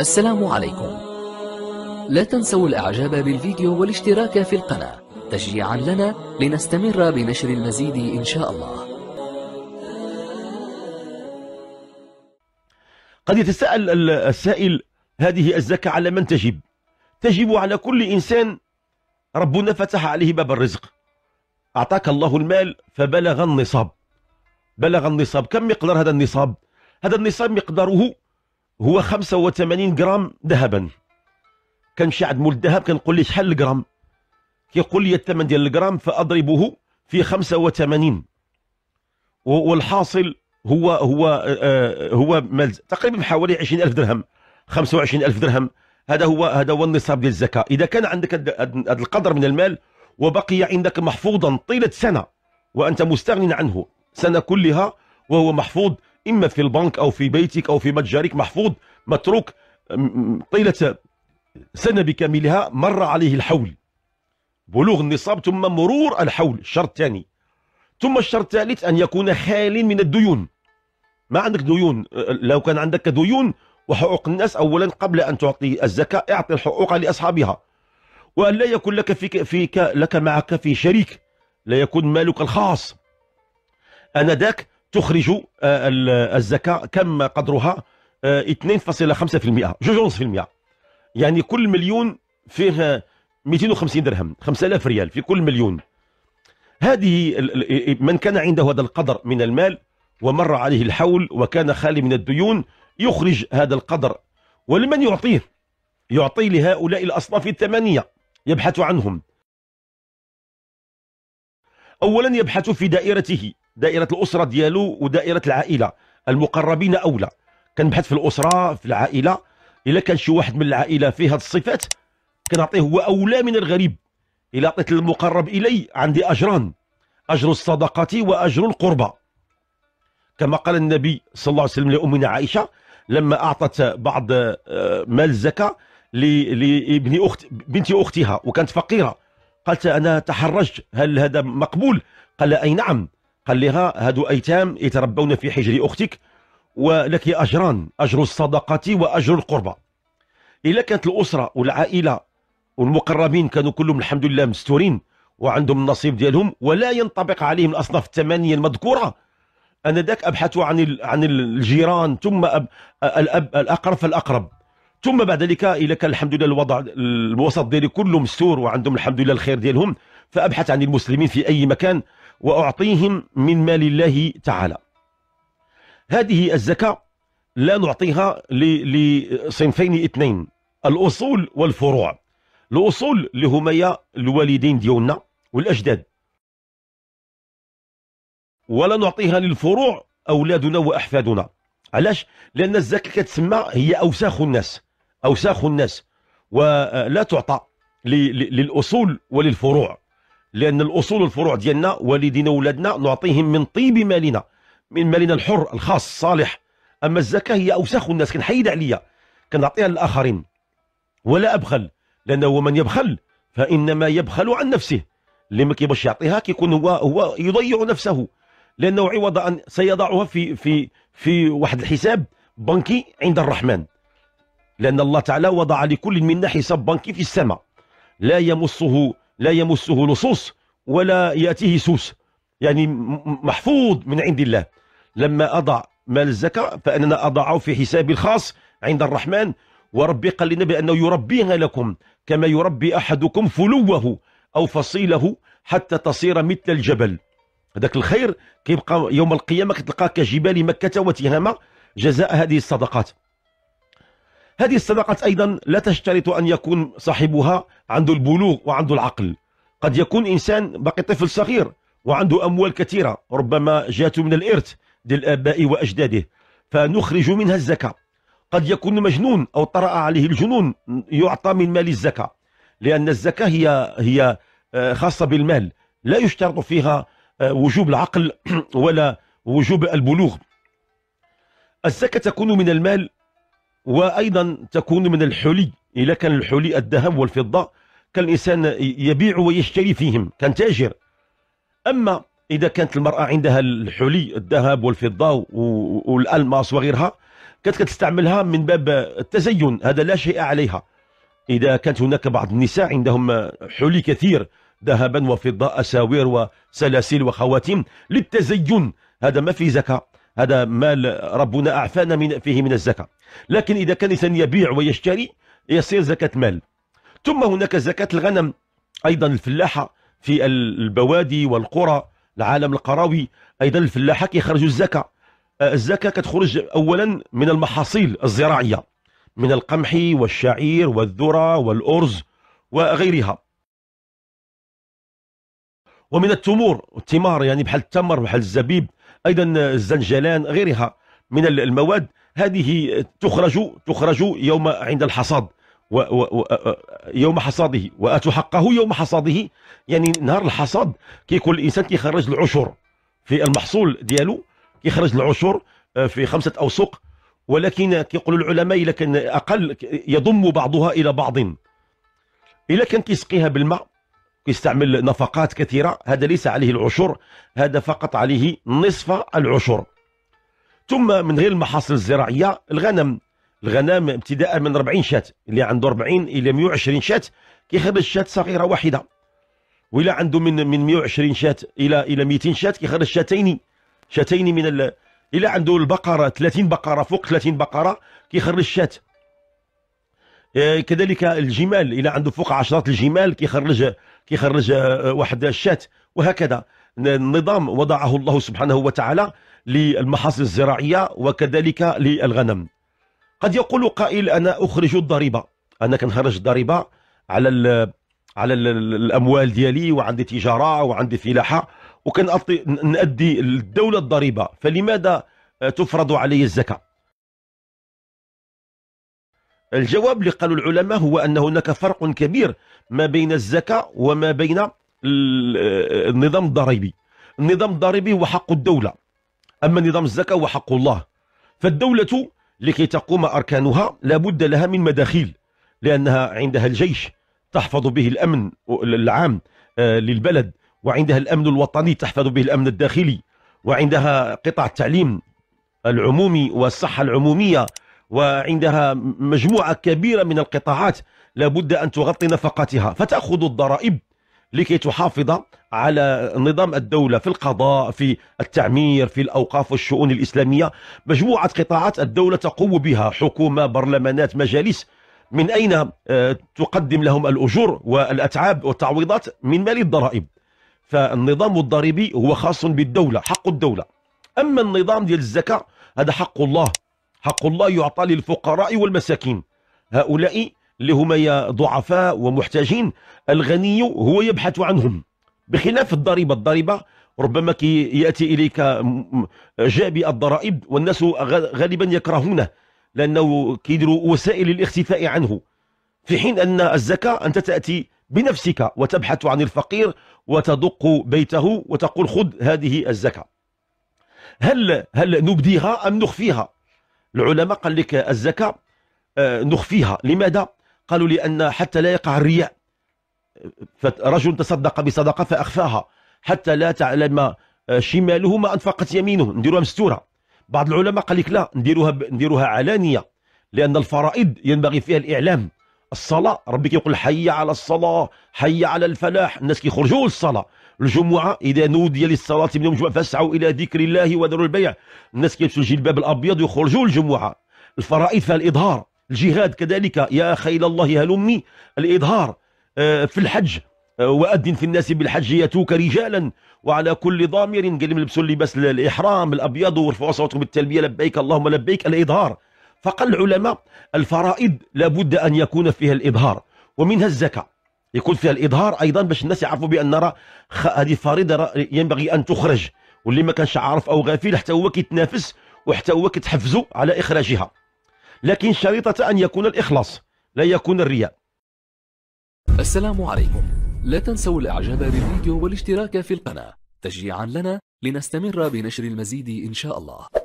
السلام عليكم لا تنسوا الاعجاب بالفيديو والاشتراك في القناة تشجيعا لنا لنستمر بنشر المزيد ان شاء الله قد يتساءل السائل هذه الزكاة على من تجب تجب على كل إنسان ربنا فتح عليه باب الرزق أعطاك الله المال فبلغ النصاب بلغ النصاب كم مقدار هذا النصاب هذا النصاب مقداره هو 85 غرام ذهبا كنمشي عند مول الذهب كنقول ليه شحال الغرام كيقول لي الثمن ديال الغرام فاضربه في 85 والحاصل هو هو آه, آه، هو تقريبا حوالي 20000 درهم 25000 درهم هذا هو هذا هو النصاب ديال الزكاه اذا كان عندك هذا القدر من المال وبقي عندك محفوظا طيله سنه وانت مستغن عنه سنه كلها وهو محفوظ إما في البنك أو في بيتك أو في متجرك محفوظ متروك طيلة سنة بكاملها مر عليه الحول بلوغ النصاب ثم مرور الحول الشرط الثاني ثم الشرط الثالث أن يكون خال من الديون ما عندك ديون لو كان عندك ديون وحقوق الناس أولا قبل أن تعطي الزكاة اعطي الحقوق لأصحابها وأن لا يكون لك, فيك فيك لك معك في شريك لا يكون مالك الخاص أنا ذاك تخرج آه، الزكاة كم قدرها 2.5% آه، جوج في المئة يعني كل مليون فيه 250 آه، درهم 5000 ريال في كل مليون هذه من كان عنده هذا القدر من المال ومر عليه الحول وكان خالي من الديون يخرج هذا القدر ولمن يعطيه يعطي لهؤلاء الأصناف الثمانية يبحث عنهم أولا يبحث في دائرته دائرة الأسرة ديالو ودائرة العائلة المقربين أولى كنبحث في الأسرة في العائلة إلا كان شي واحد من العائلة فيه هذه الصفات كنعطيه هو أولى من الغريب إلا عطيت المقرب إلي عندي أجران أجر الصدقة وأجر القربة كما قال النبي صلى الله عليه وسلم لأمنا عائشة لما أعطت بعض آه، مال الزكاة لابن أخت بنت أختها وكانت فقيرة قالت أنا تحرجت هل هذا مقبول قال أي نعم قال لها هادو أيتام يتربون في حجر أختك ولك أجران أجر الصدقة وأجر القربة إلا كانت الأسرة والعائلة والمقربين كانوا كلهم الحمد لله مستورين وعندهم النصيب ديالهم ولا ينطبق عليهم الأصناف الثمانية المذكورة أنا ذاك أبحث عن عن الجيران ثم أب الأب الأقرب فالأقرب ثم بعد ذلك إلا كان الحمد لله الوضع الوسط ديالي كله مستور وعندهم الحمد لله الخير ديالهم فأبحث عن المسلمين في أي مكان وأعطيهم من مال الله تعالى هذه الزكاة لا نعطيها لصنفين اثنين الأصول والفروع الأصول اللي هما الوالدين ديونا والأجداد ولا نعطيها للفروع أولادنا وأحفادنا علاش لأن الزكاة كتسمى هي أوساخ الناس أوساخ الناس ولا تعطى للأصول وللفروع لأن الأصول والفروع ديالنا والدينا وولادنا نعطيهم من طيب مالنا من مالنا الحر الخاص الصالح أما الزكاة هي أوساخ الناس كنحيد عليا كنعطيها للآخرين ولا أبخل لأنه من يبخل فإنما يبخل عن نفسه اللي ما كيبغيش يعطيها كيكون هو هو يضيع نفسه لأنه عوض أن سيضعها في في في واحد الحساب بنكي عند الرحمن لأن الله تعالى وضع لكل منا حساب بنكي في السماء لا يمسه لا يمسه لصوص ولا يأتيه سوس يعني محفوظ من عند الله لما أضع مال الزكاة فأننا أضعه في حسابي الخاص عند الرحمن وربي قال للنبي أنه يربيها لكم كما يربي أحدكم فلوه أو فصيله حتى تصير مثل الجبل هذاك الخير كيبقى يوم القيامة كتلقاه كجبال مكة وتهامة جزاء هذه الصدقات هذه الصداقات أيضا لا تشترط أن يكون صاحبها عنده البلوغ وعنده العقل قد يكون إنسان باقي طفل صغير وعنده أموال كثيرة ربما جاءته من الإرث للآباء وأجداده فنخرج منها الزكاة قد يكون مجنون أو طرأ عليه الجنون يعطى من مال الزكاة لأن الزكاة هي هي آه، خاصة بالمال لا يشترط فيها آه، وجوب العقل ولا وجوب البلوغ الزكاة تكون من المال وأيضا تكون من الحلي إذا كان الحلي الذهب والفضة كان الإنسان يبيع ويشتري فيهم كان تاجر أما إذا كانت المرأة عندها الحلي الذهب والفضة والألماس وغيرها كانت كتستعملها من باب التزين هذا لا شيء عليها إذا كانت هناك بعض النساء عندهم حلي كثير ذهبا وفضة اساور وسلاسل وخواتيم للتزين هذا ما في زكاة هذا مال ربنا أعفانا من فيه من الزكاة لكن إذا كان الإنسان يبيع ويشتري يصير زكاة مال ثم هناك زكاة الغنم أيضا الفلاحة في البوادي والقرى العالم القروي أيضا الفلاحة كيخرجوا الزكاة آه، الزكاة كتخرج أولا من المحاصيل الزراعية من القمح والشعير والذرة والأرز وغيرها ومن التمور والتمار يعني بحال التمر بحال الزبيب أيضا الزنجلان غيرها من المواد هذه تخرج تخرج يوم عند الحصاد و و و يوم حصاده واتوا حقه يوم حصاده يعني نهار الحصاد كيكون الانسان كيخرج العشر في المحصول ديالو كيخرج العشر آه، في خمسه اوسق ولكن كيقولوا العلماء الا كان اقل يضم بعضها الى بعض الا كان كيسقيها بالماء يستعمل نفقات كثيرة هذا ليس عليه العشر هذا فقط عليه نصف العشر ثم من غير المحاصيل الزراعية الغنم الغنم ابتداء من 40 شات اللي عنده 40 إلى 120 شات كيخرج شات صغيرة واحدة وإلا عنده من من 120 شات إلى إلى 200 شات كيخرج شاتين شاتين من ال... إلا عنده البقرة 30 بقرة فوق 30 بقرة كيخرج شات آه، كذلك الجمال إلى عنده فوق عشرات الجمال كيخرج كيخرج آه، واحد الشات وهكذا النظام وضعه الله سبحانه وتعالى للمحاصيل الزراعية وكذلك للغنم قد يقول قائل أنا أخرج الضريبة أنا كنخرج الضريبة على الـ على الـ الأموال ديالي وعندي تجارة وعندي فلاحة وكنأدي الدولة الضريبة فلماذا آه، تفرض علي الزكاة الجواب اللي قالوا العلماء هو أن هناك فرق كبير ما بين الزكاة وما بين النظام الضريبي النظام الضريبي هو حق الدولة أما نظام الزكاة هو حق الله فالدولة لكي تقوم أركانها لابد لها من مداخيل لأنها عندها الجيش تحفظ به الأمن العام آه، للبلد وعندها الأمن الوطني تحفظ به الأمن الداخلي وعندها قطاع التعليم العمومي والصحة العمومية وعندها مجموعة كبيرة من القطاعات لابد أن تغطي نفقاتها فتأخذ الضرائب لكي تحافظ على نظام الدولة في القضاء في التعمير في الأوقاف والشؤون الإسلامية مجموعة قطاعات الدولة تقوم بها حكومة برلمانات مجالس من أين آه، تقدم لهم الأجور والأتعاب والتعويضات من مال الضرائب فالنظام الضريبي هو خاص بالدولة حق الدولة أما النظام ديال الزكاة هذا حق الله حق الله يعطى للفقراء والمساكين هؤلاء اللي هما يا ضعفاء ومحتاجين الغني هو يبحث عنهم بخلاف الضريبة الضريبة ربما كي يأتي إليك جابي الضرائب والناس غالبا يكرهونه لأنه كيديروا وسائل الاختفاء عنه في حين أن الزكاة أنت تأتي بنفسك وتبحث عن الفقير وتدق بيته وتقول خذ هذه الزكاة هل هل نبديها أم نخفيها العلماء قال لك الزكاة آه، نخفيها لماذا؟ قالوا لأن حتى لا يقع الرياء فرجل تصدق بصدقة فأخفاها حتى لا تعلم آه، شماله ما أنفقت يمينه نديروها مستورة بعض العلماء قال لك لا نديروها, ب... نديروها علانية لأن الفرائض ينبغي فيها الإعلام الصلاة ربي كيقول حي على الصلاة حي على الفلاح الناس كيخرجوا للصلاة الجمعة إذا نودي للصلاة من يوم الجمعة فاسعوا إلى ذكر الله وذروا البيع الناس كيلبسوا الجلباب الأبيض ويخرجوا للجمعة الفرائض فيها الإظهار الجهاد كذلك يا خيل الله هلمي الإظهار آه، في الحج آه، وأذن في الناس بالحج ياتوك رجالا وعلى كل ضامر قال لبسوا اللباس الإحرام الأبيض وارفعوا صوتكم بالتلبية لبيك اللهم لبيك الإظهار فقال العلماء الفرائض لابد أن يكون فيها الإظهار ومنها الزكاة يكون فيها الإظهار أيضا باش الناس يعرفوا بأن راه هذه فريضة ينبغي أن تخرج واللي ما كانش عارف أو غافل حتى هو كيتنافس وحتى هو كتحفزوا على إخراجها لكن شريطة أن يكون الإخلاص لا يكون الرياء السلام عليكم لا تنسوا الإعجاب بالفيديو والاشتراك في القناة تشجيعا لنا لنستمر بنشر المزيد إن شاء الله